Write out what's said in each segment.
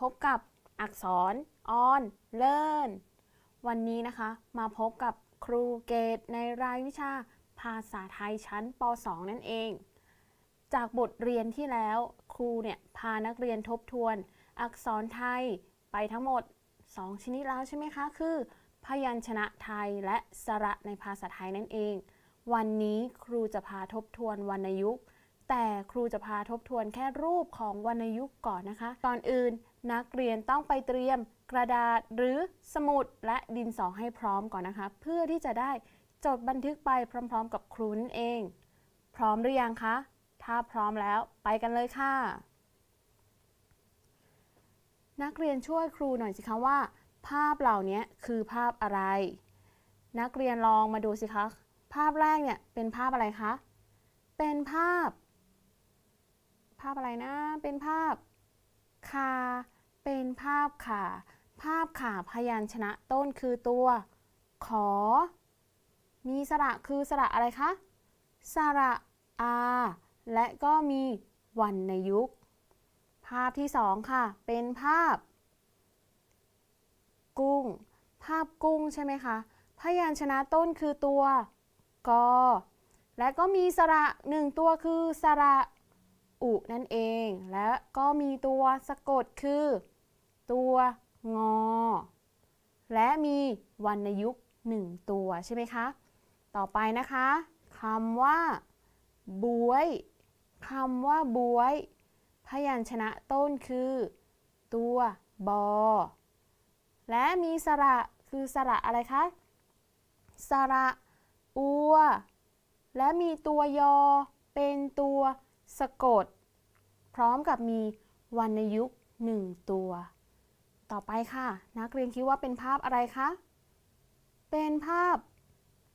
พบกับอักษร on learn วันนี้นะคะมาพบกับครูเกตในรายวิชาภาษาไทยชั้นป .2 นั่นเอง จากบทเรียนที่แล้ว ครูเนี่ยพานักเรียนทบทวน อักษรไทยไปทั้งหมด 2ชนิดแล้วใช่ไหมคะคือ พยัญชนะไทยและสระในภาษาไทยนั่นเอง วันนี้ครูจะพาทบทวนวรรณยุกต์แต่ครูจะพาทบทวนแค่รูปของวรรณยุกต์ก่อนนะคะก่อนอื่นนักเรียนต้องไปเตรียมกระดาษหรือสมุดและดินสอให้พร้อมก่อนนะคะ เพื่อที่จะได้จดบันทึกไปพร้อม ๆ กับครูนั่นเอง พร้อมหรือยังคะถ้าพร้อมแล้วไปกันเลยค่ะ นักเรียนช่วยครูหน่อยสิคะว่า ภาพเหล่านี้คือภาพอะไร นักเรียนลองมาดูสิคะภาพแรกเนี่ยเป็นภาพอะไรคะเป็นภาพภาพอะไรนะ เป็นภาพคาเป็นภาพขา ภาพขาพยัญชนะต้นคือตัว ขอ มีสระคือสระอะไรคะ สระอา และก็มีวันในยุคภาพที่สองค่ะ เป็นภาพ กุ้ง ภาพกุ้งใช่ไหมคะ พยัญชนะต้นคือตัว ก และก็มีสระหนึ่งตัวคือสระอุนั่นเอง และก็มีตัวสะกดคือ ตัวงอ และมีวรรณยุกต์หนึ่งตัวใช่ไหมคะ ต่อไปนะคะคำว่าบวยคำว่าบวย พยัญชนะต้นคือ ตัวบอ และมีสระคือสระอะไรคะ สระอัว และมีตัวยอเป็นตัวสะกดพร้อมกับมีวรรณยุกต์1ตัว ต่อไปค่ะ นักเรียนคิดว่าเป็นภาพอะไรคะ เป็นภาพ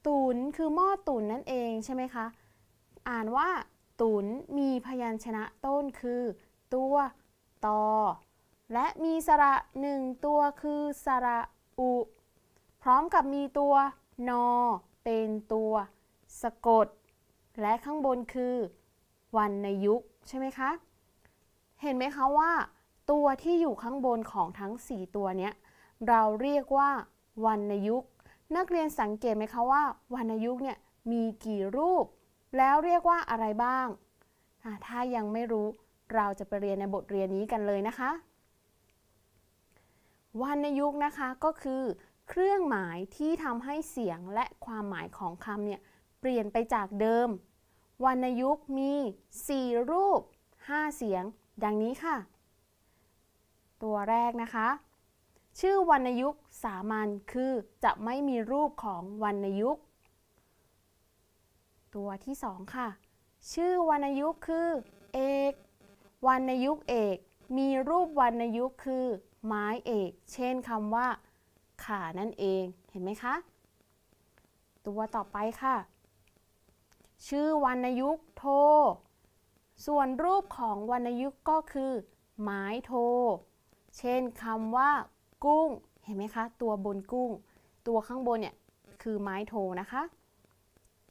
ตุนคือหม้อตุนนั่นเองใช่ไหมคะ อ่านว่าตุนมีพยัญชนะต้นคือ ตัว ตอ และมีสระหนึ่งตัวคือสระอุ พร้อมกับมีตัวนอเป็นตัวสะกด และข้างบนคือวนในยุกใช่ไหมคะเห็นไหมคะว่าตัวที่อยู่ข้างบนของทั้ง 4 ตัวเนี้ยเราเรียกว่าวันนยุกนักเรียนสังเกตไหมคะว่าวันนยุกเนี่ยมีกี่รูป แล้วเรียกว่าอะไรบ้าง ถ้ายังไม่รู้เราจะไปเรียนในบทเรียนนี้กันเลยนะคะ วันนยุกนะคะก็คือ เครื่องหมายที่ทำให้เสียงและความหมายของคำเนี่ยเปลี่ยนไปจากเดิมวรรณยุกต์มี 4 รูป 5 เสียงดังนี้ค่ะ ตัวแรกนะคะ ชื่อวรรณยุกสามัญคือจะไม่มีรูปของวรรณยุกตัวที่สองค่ะ ชื่อวรรณยุกคือเอก วรรณยุกเอก มีรูปวรรณยุกคือไม้เอก เช่นคำว่าขา นั่นเอง เห็นไหมคะ ตัวต่อไปค่ะ ชื่อวรรณยุกโทส่วนรูปของวรรณยุกต์ก็คือหมายโท เช่นคำว่า กุ้ง เห็นไหมคะ ตัวบนกุ้ง ตัวข้างบนเนี่ยคือไม้โทนะคะ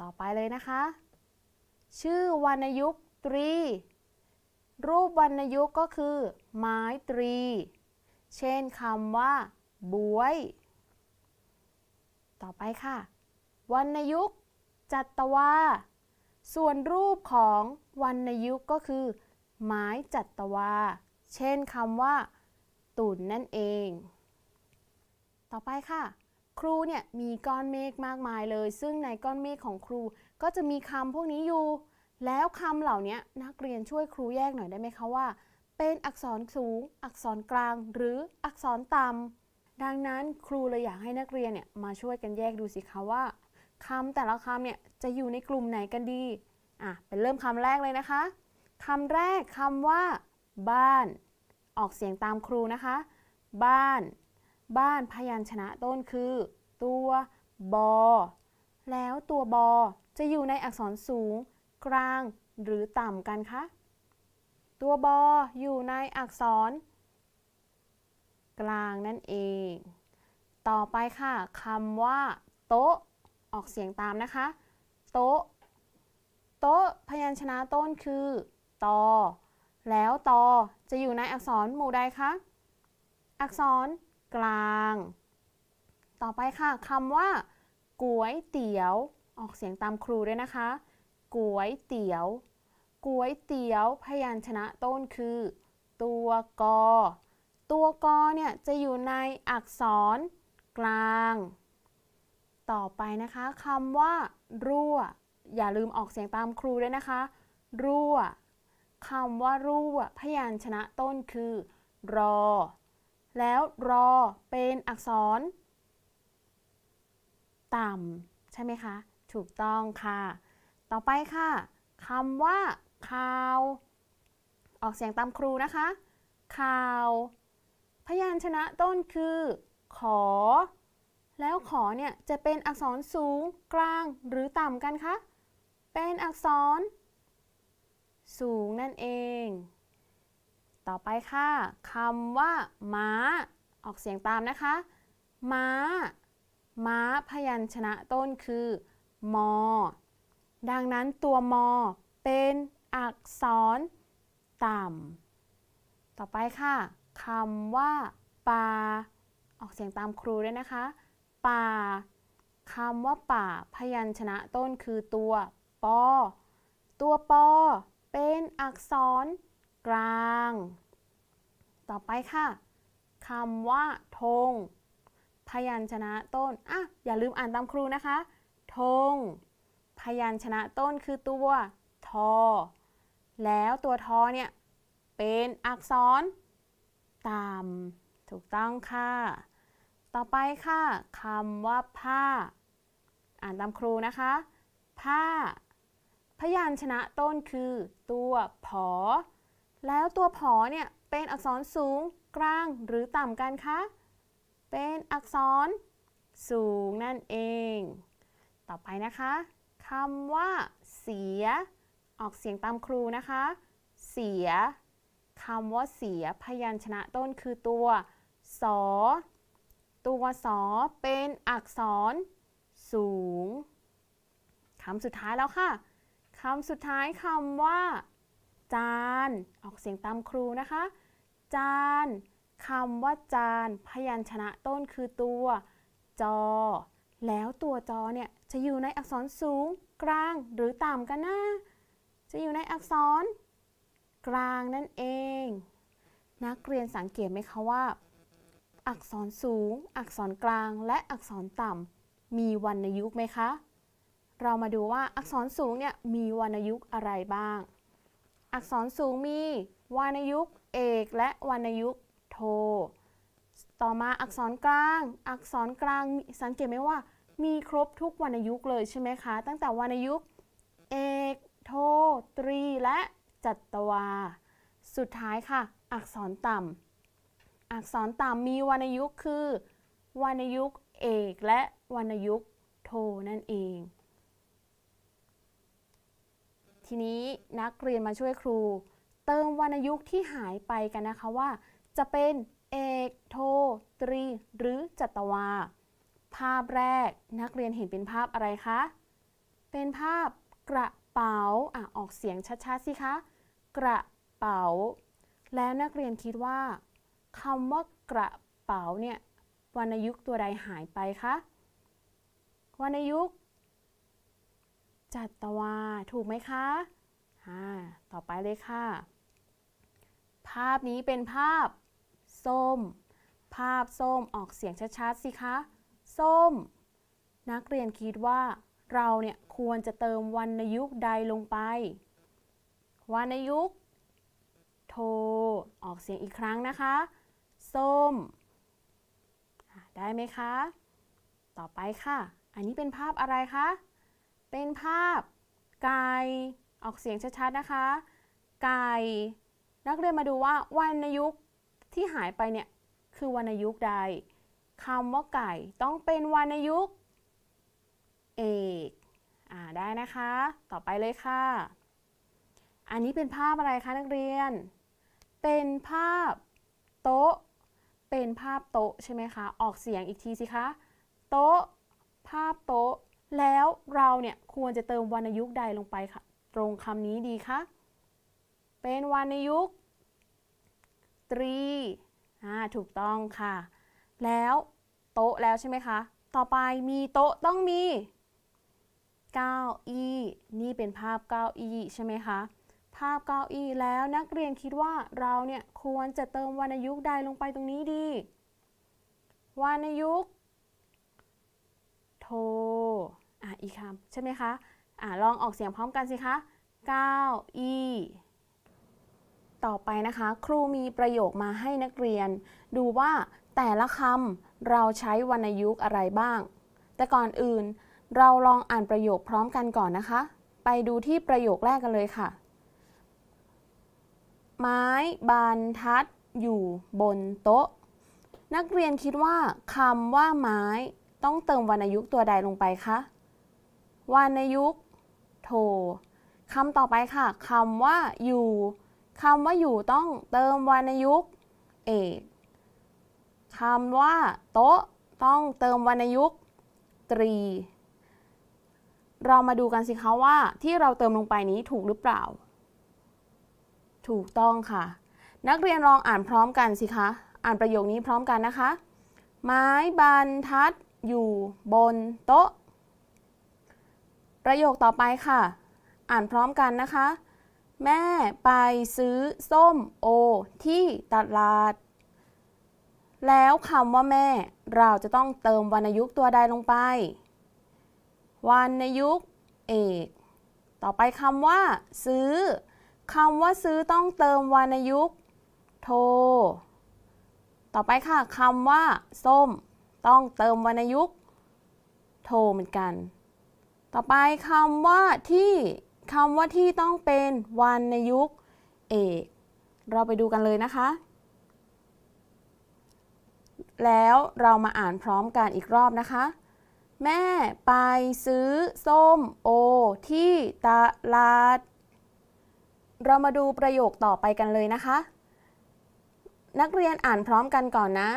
ต่อไปเลยนะคะ ชื่อวรรณยุกต์ตรี รูปวรรณยุกต์ก็คือ ไม้ตรี เช่นคำว่าบวย ต่อไปค่ะวรรณยุกต์จัตวาส่วนรูปของวรรณยุกก็คือ ไม้จัตวา เช่นคำว่า ตุ่นนั่นเอง ต่อไปค่ะ ครูเนี่ยมีก้อนเมฆมากมายเลย ซึ่งในก้อนเมฆของครู ก็จะมีคำพวกนี้อยู่ แล้วคำเหล่านี้นักเรียนช่วยครูแยกหน่อยได้ไหมคะว่า เป็นอักษรสูงอักษรกลางหรืออักษรต่ำดังนั้นครูเลยอยากให้นักเรียนเนี่ยมาช่วยกันแยกดูสิคะว่าคำแต่ละคำเนี่ยจะอยู่ในกลุ่มไหนกันดี อ่ะเป็นเริ่มคำแรกเลยนะคะ คำแรกคำว่า บ้านออกเสียงตามครูนะคะ บ้าน บ้านพยัญชนะต้นคือ ตัวบอ แล้วตัวบอ จะอยู่ในอักษรสูง กลาง หรือต่ำกันคะ ตัวบออยู่ในอักษร กลางนั่นเอง ต่อไปค่ะ คำว่าโต๊ะออกเสียงตามนะคะ โต๊ะโต๊ะพยัญชนะต้นคือตอแล้วตอจะอยู่ในอักษรหมู่ใดคะอักษรกลาง ต่อไปค่ะคำว่าก๋วยเตี๋ยวออกเสียงตามครูด้วยนะคะก๋วยเตี๋ยวก๋วยเตี๋ยว พยัญชนะต้นคือตัวกอ ตัวกอเนี่ยจะอยู่ในอักษรกลางต่อไปนะคะคำว่า รั่ว อย่าลืมออกเสียงตามครูด้วยนะคะรั่วคำว่ารั่วพยัญชนะต้นคือรอแล้วรอเป็นอักษร ต่ำใช่ไหมคะถูกต้องค่ะ ต่อไปค่ะคำว่าข่าว ออกเสียงตามครูนะคะข่าว พยัญชนะต้นคือขอแล้วขอเนี่ยจะเป็นอักษรสูงกลางหรือต่ำกันคะ เป็นอักษรสูงนั่นเอง ต่อไปค่ะคำว่าม้า ออกเสียงตามนะคะ ม้า ม้าพยัญชนะต้นคือ มอ ดังนั้นตัวมอเป็นอักษรต่ำ ต่อไปค่ะคำว่าปลาออกเสียงตามครูด้วยนะคะป่า คำว่าป่าพยัญชนะต้นคือตัวปอตัวปอเป็นอักษรกลาง ต่อไปค่ะคำว่าธงพยัญชนะต้นอ่ะอย่าลืมอ่านตามครูนะคะธงพยัญชนะต้นคือตัวทอแล้วตัวทอเนี่ยเป็นอักษรต่ำถูกต้องค่ะต่อไปค่ะ คำว่าผ้า อ่านตามครูนะคะ ผ้า พยัญชนะต้นคือตัวผอแล้วตัวผอเนี่ย เป็นอักษรสูงกลางหรือต่ำกันคะ เป็นอักษรสูงนั่นเอง ต่อไปนะคะ คำว่า เสีย ออกเสียงตามครูนะคะ เสีย คำว่าเสีย พยัญชนะต้นคือตัวสอตัวสอเป็นอักษรสูงคำสุดท้ายแล้วค่ะคำสุดท้ายคำว่า จานออกเสียงตามครูนะคะ จานคำว่าจานพยัญชนะต้นคือตัว จอ แล้วตัวจอเนี่ยจะอยู่ในอักษรสูง กลางหรือต่ำกันนะจะอยู่ในอักษร กลางนั่นเอง นักเรียนสังเกตไหมคะว่าอักษรสูง อักษรกลางและอักษรต่ำ มีวรรณยุกต์ไหมคะ เรามาดูว่าอักษรสูงเนี่ยมีวรรณยุกต์อะไรบ้าง อักษรสูงมีวรรณยุกต์ เอกและวรรณยุกต์โท ต่อมาอักษรกลาง อักษรกลางสังเกตไหมว่ามีครบทุกวรรณยุกต์เลยใช่ไหมคะ ตั้งแต่วรรณยุกต์เอก โท ตรี และจัตวา สุดท้ายค่ะ อักษรต่ำอักษรต่ำมีวรรณยุกคือวรรณยุกเอกและวรรณยุกโทนั่นเอง ทีนี้นักเรียนมาช่วยครู เติมวรรณยุกที่หายไปกันนะคะว่า จะเป็นเอกโทตรีหรือจัตวา ภาพแรกนักเรียนเห็นเป็นภาพอะไรคะ เป็นภาพกระเป๋าอ่ะออกเสียงชัดๆสิคะ กระเป๋า แล้วนักเรียนคิดว่าคำว่ากระเป๋าเนี่ยวรรณยุกต์ตัวใดหายไปคะวรรณยุกต์ จัตวาถูกไหมคะ ต่อไปเลยค่ะ ภาพนี้เป็นภาพส้ม ภาพส้มออกเสียงชัดๆ สิคะส้ม นักเรียนคิดว่าเราเนี่ยควรจะเติมวรรณยุกต์ใดลงไปวรรณยุกต์โท ออกเสียงอีกครั้งนะคะส้มได้ไหมคะ ต่อไปค่ะ อันนี้เป็นภาพอะไรคะ เป็นภาพไก่ออกเสียงชัดๆนะคะ ไก่ นักเรียนมาดูว่าวรรณยุกต์ที่หายไปเนี่ย คือวรรณยุกต์ใดคำว่าไก่ต้องเป็นวรรณยุกต์เอกได้นะคะ ต่อไปเลยค่ะ อันนี้เป็นภาพอะไรคะนักเรียน เป็นภาพโต๊ะเป็นภาพโต๊ะใช่ไหมคะ ออกเสียงอีกทีสิคะ โต๊ะภาพโต๊ะแล้วเราเนี่ยควรจะเติมวรรณยุกต์ใดลงไปค่ะตรงคำนี้ดีคะ เป็นวรรณยุกต์ตรีอ่าถูกต้องค่ะ แล้วโต๊ะแล้วใช่ไหมคะ ต่อไปมีโต๊ะต้องมีเก้าอี้นี่เป็นภาพเก้าอี้ใช่ไหมคะภาพเก้าอี้แล้วนักเรียนคิดว่าเราเนี่ยควรจะเติมวรรณยุกต์ใดลงไปตรงนี้ดีวรรณยุกต์โทอ่ะอีกคำใช่ไหมคะอ่ะลองออกเสียงพร้อมกันสิคะเก้าอี้ต่อไปนะคะ ครูมีประโยคมาให้นักเรียน ดูว่าแต่ละคำเราใช้วรรณยุกต์อะไรบ้าง แต่ก่อนอื่น เราลองอ่านประโยคพร้อมกันก่อนนะคะ ไปดูที่ประโยคแรกกันเลยค่ะไม้บรรทัดอยู่บนโต๊ะ นักเรียนคิดว่าคำว่าไม้ต้องเติมวรรณยุกต์ตัวใดลงไปคะวรรณยุกต์โทคำต่อไปค่ะคำว่าอยู่คำว่าอยู่ต้องเติมวรรณยุกต์เอกคำว่า โต๊ะ ต้องเติมวรรณยุกต์ตรีเรามาดูกันสิคะว่าที่เราเติมลงไปนี้ถูกหรือเปล่าถูกต้องค่ะ นักเรียนลองอ่านพร้อมกันสิคะอ่านประโยคนี้พร้อมกันนะคะไม้บรรทัดอยู่บนโต๊ะ ประโยคต่อไปค่ะ อ่านพร้อมกันนะคะ แม่ไปซื้อ ส้ม โอ ที่ตลาด แล้วคำว่าแม่เราจะต้องเติมวรรณยุกต์ตัวใดลงไปวรรณยุกต์เอก ต่อไปคำว่า ซื้อคำว่าซื้อต้องเติมวรรณยุกต์โทต่อไปค่ะ คำว่าส้ม ต้องเติมวรรณยุกต์โทเหมือนกัน ต่อไปคำว่าที่ คำว่าที่ต้องเป็นวรรณยุกต์เอก เราไปดูกันเลยนะคะ แล้วเรามาอ่านพร้อมกันอีกรอบนะคะ แม่ไปซื้อส้ม โอที่ตลาดเรามาดูประโยคต่อไปกันเลยนะคะ นักเรียนอ่านพร้อมกันก่อนนะ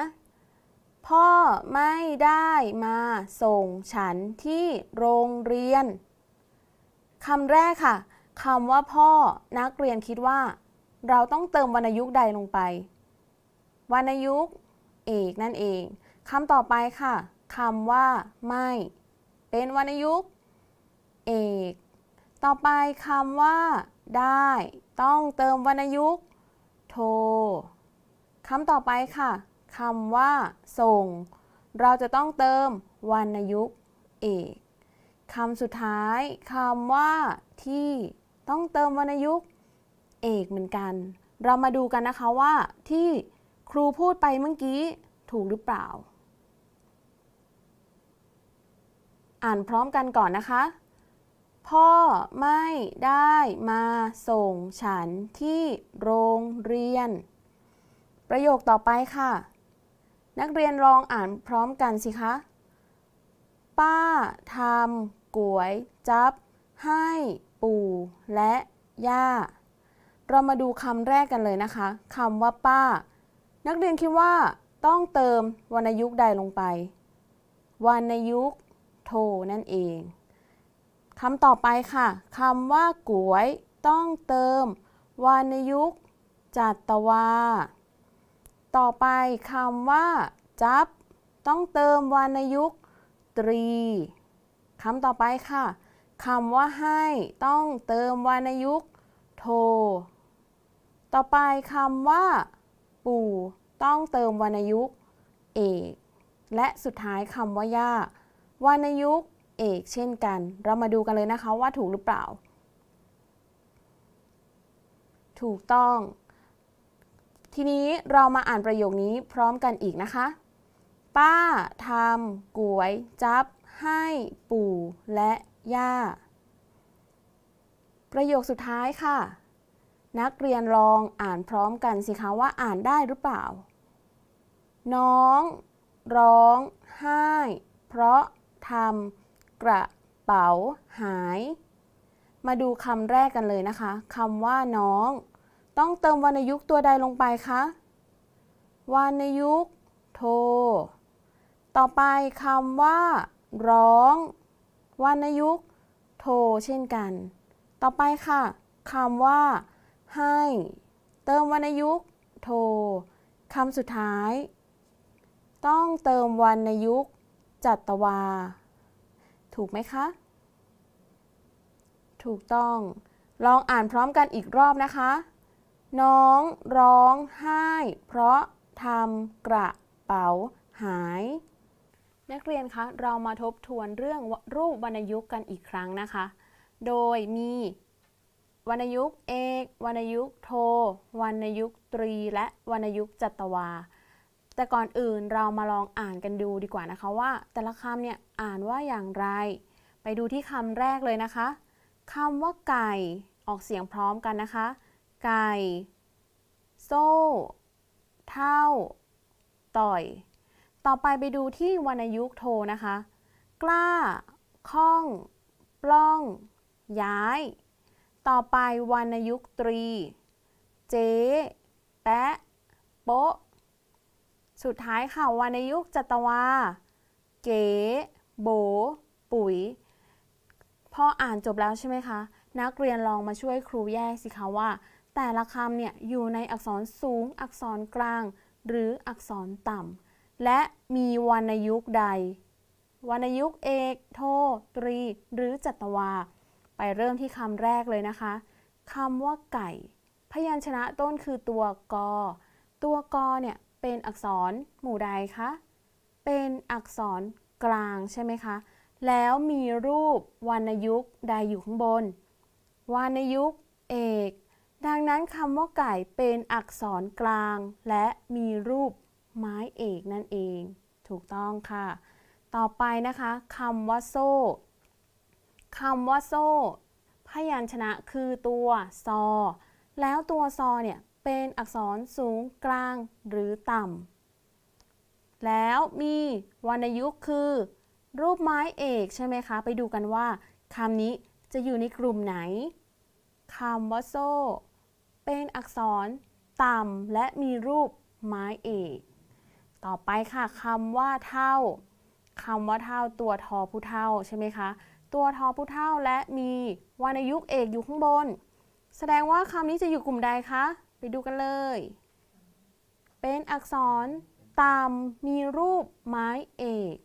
พ่อไม่ได้มาส่งฉันที่โรงเรียนคำแรกค่ะคำว่าพ่อนักเรียนคิดว่า เราต้องเติมวรรณยุกต์ใดลงไปวรรณยุกต์เอกนั่นเองคำต่อไปค่ะคำว่าไม่ เป็นวรรณยุกต์ เอก ต่อไปคำว่าได้ต้องเติมวรรณยุกต์โทคำต่อไปค่ะคำว่า ส่ง เราจะต้องเติมวรรณยุกต์เอกคำสุดท้ายคำว่า ที่ต้องเติมวรรณยุกต์เอกเหมือนกัน เรามาดูกันนะคะว่า ที่ครูพูดไปเมื่อกี้ถูกหรือเปล่า อ่านพร้อมกันก่อนนะคะพ่อไม่ได้มาส่งฉันที่โรงเรียน ประโยคต่อไปค่ะ นักเรียนลองอ่านพร้อมกันสิคะป้าทำก๋วยจับให้ปู่ และย่า เรามาดูคำแรกกันเลยนะคะคำว่าป้า นักเรียนคิดว่าต้องเติมวรรณยุกต์ใดลงไปวรรณยุกต์โทนั่นเองคำต่อไปค่ะ คำว่าก๋วย ต้องเติมวรรณยุกต์จัตวา ต่อไปคำว่าจับ ต้องเติมวรรณยุกต์ตรี คำต่อไปค่ะ คำว่าให้ ต้องเติมวรรณยุกต์โท ต่อไปคำว่า ปู่ ต้องเติมวรรณยุกต์เอก และสุดท้ายคำว่ายาวรรณยุกต์เอกเช่นกันเรามาดูกันเลยนะคะ ว่าถูกหรือเปล่า ถูกต้อง ทีนี้เรามาอ่านประโยคนี้พร้อมกันอีกนะคะ ป้าทำก๋วย จับให้ปู่ และย่า ประโยคสุดท้ายค่ะ นักเรียนลองอ่านพร้อมกันสิคะว่าอ่านได้หรือเปล่า น้อง ร้องไห้เพราะทำกระเป๋า หาย มาดูคำแรกกันเลยนะคะ คำว่าน้อง ต้องเติมวรรณยุกต์ตัวใดลงไปคะ วรรณยุกต์โท ต่อไปคำว่า ร้องวรรณยุกต์โท เช่นกัน ต่อไปค่ะคำว่าให้ เติมวรรณยุกต์โทคำสุดท้าย ต้องเติมวรรณยุกต์จัตวาถูกไหมคะ ถูกต้อง ลองอ่านพร้อมกันอีกรอบนะคะ น้องร้องไห้ เพราะทำกระเป๋า หาย นักเรียนคะเรามาทบทวนเรื่องรูปวรรณยุกต์กันอีกครั้งนะคะ โดยมี วรรณยุกต์เอก วรรณยุกต์โทวรรณยุกต์ตรี และวรรณยุกต์จัตวาแต่ก่อนอื่นเรามาลองอ่านกันดูดีกว่านะคะ ว่าแต่ละคำเนี่ยอ่านว่าอย่างไร ไปดูที่คำแรกเลยนะคะคำว่าไก่ออกเสียงพร้อมกันนะคะ ไก่ โซ่ เท่า ต่อย ต่อไปไปดูที่วรรณยุกต์โทนะคะ กล้าข้อง ปล้อง ย้าย ต่อไปวรรณยุกตตรีเจ๊แปะโป๊ะสุดท้ายค่ะวรรณยุกจัตวาเก๋โบ ปุ๋ยพออ่านจบแล้วใช่ไหมคะ นักเรียนลองมาช่วยครูแยกสิคะ ว่า แต่ละคำเนี่ยอยู่ในอักษรสูงอักษรกลาง หรืออักษรต่ำและมีวรรณยุกใดวรรณยุกเอก โทตรี หรือจัตวา ไปเริ่มที่คำแรกเลยนะคะคำว่าไก่ พยัญชนะต้นคือตัวกอตัวกอเนี่ยเป็นอักษรหมู่ใดคะ เป็นอักษรกลางใช่ไหมคะ แล้วมีรูปวรรณยุกต์ใดอยู่ข้างบน วรรณยุกต์เอก ดังนั้นคำว่าไก่เป็นอักษรกลาง และมีรูปไม้เอกนั่นเอง ถูกต้องค่ะ ต่อไปนะคะคำว่าโซ่ คำว่าโซ่ พยัญชนะคือตัวซอ แล้วตัวซอเนี่ยเป็นอักษรสูงกลางหรือต่ำ แล้วมีวรรณยุกต์คือ รูปไม้เอกใช่ไหมคะ ไปดูกันว่าคำนี้จะอยู่ในกลุ่มไหน คำว่าโซ่ เป็นอักษร ต่ำและมีรูปไม้เอก ต่อไปค่ะคำว่าเท่าคำว่าเท่าตัวทอผู้เท่าใช่ไหมคะ ตัวทอผู้เท่าและมีวรรณยุกต์เอกอยู่ข้างบน แสดงว่าคำนี้จะอยู่กลุ่มใดคะไปดูกันเลย เป็นอักษรตามมีรูปไม้เอก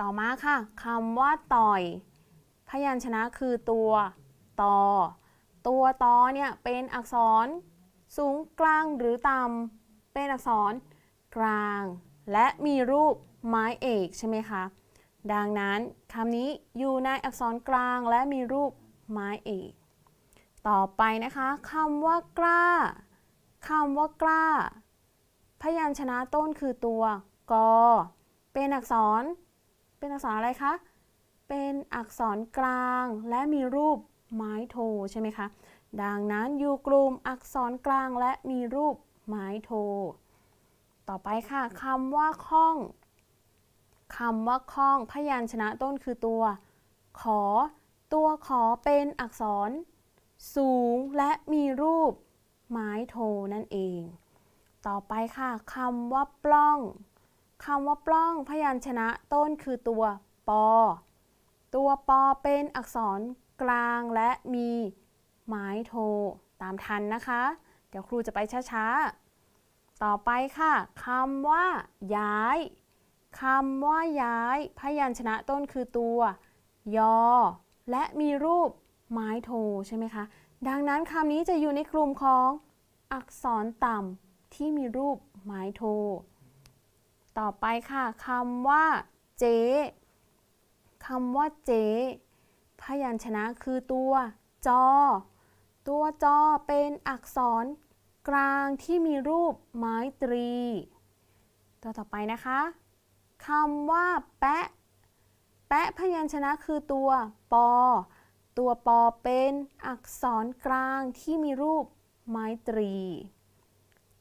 ต่อมาค่ะคำว่าต่อย พยัญชนะคือตัวตอตัวตอเนี่ยเป็นอักษรสูงกลางหรือต่ำเป็นอักษรกลาง และมีรูปไม้เอกใช่ไหมคะ ดังนั้นคำนี้อยู่ในอักษรกลางและมีรูปไม้เอกต่อไปนะคะคำว่ากล้าคำว่ากล้า พยัญชนะต้นคือตัวกอเป็นอักษรเป็นอักษรอะไรคะเป็นอักษรกลาง และมีรูปไม้โทใช่ไหมคะดังนั้นอยู่กลุ่มอักษรกลางและมีรูปไม้โทต่อไปค่ะคำว่าข้องคำว่าข้องพยัญชนะต้นคือตัวขอตัวขอเป็นอักษรสูงและมีรูป ไม้โทนั่นเอง ต่อไปค่ะคำว่าปล้องคำว่าปล้องพยัญชนะต้นคือตัวปอ ตัวปอเป็นอักษรกลางและมีไม้โท ตามทันนะคะ เดี๋ยวครูจะไปช้าๆ ต่อไปค่ะคำว่า ย้าย คำว่าย้ายพยัญชนะต้นคือตัวยอและมีรูปไม้โทใช่ไหมคะ ดังนั้นคำนี้จะอยู่ในกลุ่มของอักษรต่ำที่มีรูปไม้โท ต่อไปค่ะคำว่าเจคำว่าเจพยัญชนะคือตัวจอตัวจอเป็นอักษรกลางที่มีรูปไม้ตรีตัวต่อไปนะคะ คำว่าแปะ แปะพยัญชนะคือตัวปอตัวปอเป็นอักษรกลางที่มีรูปไม้ตรี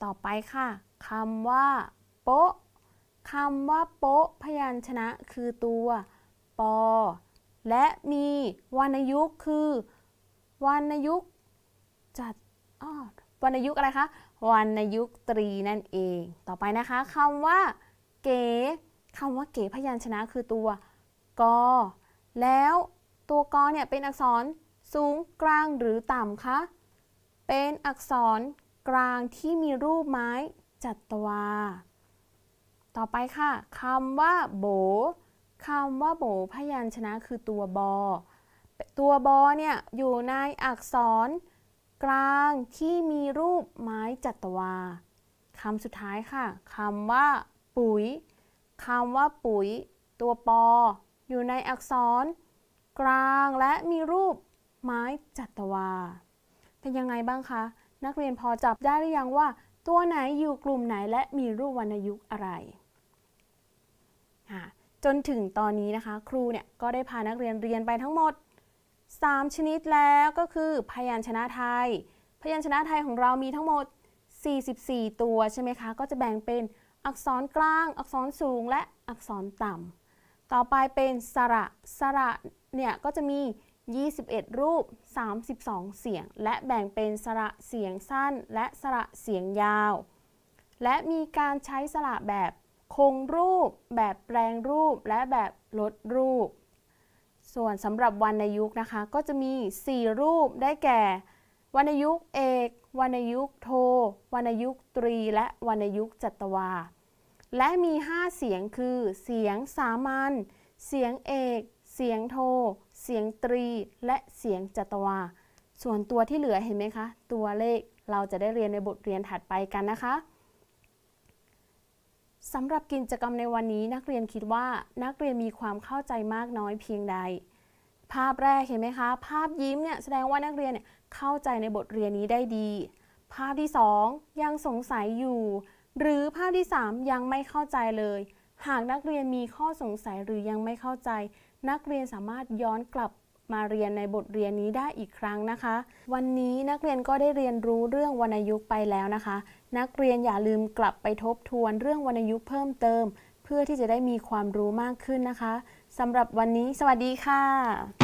ต่อไปค่ะคำว่าโปะคำว่าโปะพยัญชนะ คือตัวปอ และมีวรรณยุกคือวรรณยุกจัดอวรรณยุกอะไรคะ วรรณยุกตรีนั่นเอง ต่อไปนะคะคำว่าเก๋คำว่าเก๋พยัญชนะ คือตัวกอแล้วตัวกอเนี่ยเป็นอักษรสูงกลางหรือต่ำคะ เป็นอักษรกลางที่มีรูปไม้จัตวา ต่อไปค่ะ คำว่า โบ คำว่าโบพยัญชนะคือตัวบอ ตัวบอเนี่ยอยู่ในอักษร กลางที่มีรูปไม้จัตวาคำสุดท้ายค่ะคำว่า ปุ๋ย คำว่าปุ๋ย ตัวปออยู่ในอักษรกลางและมีรูปไม้จัตวา เป็นยังไงบ้างคะ นักเรียนพอจับได้หรือยังว่า ตัวไหนอยู่กลุ่มไหนและมีรูปวรรณยุกต์อะไร จนถึงตอนนี้นะคะ ครูเนี่ยก็ได้พานักเรียนเรียนไปทั้งหมด 3 ชนิดแล้วก็คือ พยัญชนะไทยพยัญชนะไทยของเรามีทั้งหมด 44 ตัว ใช่ไหมคะ ก็จะแบ่งเป็นอักษรกลางอักษรสูงและอักษรต่ำต่อไปเป็นสระสระเนี่ยก็จะมี 21 รูป 32 เสียง และแบ่งเป็นสระเสียงสั้น และสระเสียงยาว และมีการใช้สระแบบคงรูป แบบแปลงรูป และแบบลดรูป ส่วนสำหรับวรรณยุกนะคะ ก็จะมี 4 รูปได้แก่ วรรณยุกเอกวรรณยุกโทวรรณยุกตรี และวรรณยุกจัตวา และมี 5 เสียงคือ เสียงสามัญ เสียงเอกเสียงโท เสียงตรี และเสียงจัตวา ส่วนตัวที่เหลือเห็นไหมคะ ตัวเลข เราจะได้เรียนในบทเรียนถัดไปกันนะคะสำหรับกิจกรรมในวันนี้ นักเรียนคิดว่านักเรียนมีความเข้าใจมากน้อยเพียงใด ภาพแรกเห็นไหมคะ ภาพยิ้มเนี่ยแสดงว่านักเรียนเนี่ยเข้าใจในบทเรียนนี้ได้ดี ภาพที่ 2 ยังสงสัยอยู่ หรือภาพที่ 3 ยังไม่เข้าใจเลย หากนักเรียนมีข้อสงสัยหรือยังไม่เข้าใจนักเรียนสามารถย้อนกลับมาเรียนในบทเรียนนี้ได้อีกครั้งนะคะ วันนี้นักเรียนก็ได้เรียนรู้เรื่องวรรณยุกต์ไปแล้วนะคะ นักเรียนอย่าลืมกลับไปทบทวนเรื่องวรรณยุกต์เพิ่มเติม เพื่อที่จะได้มีความรู้มากขึ้นนะคะสำหรับวันนี้ สวัสดีค่ะ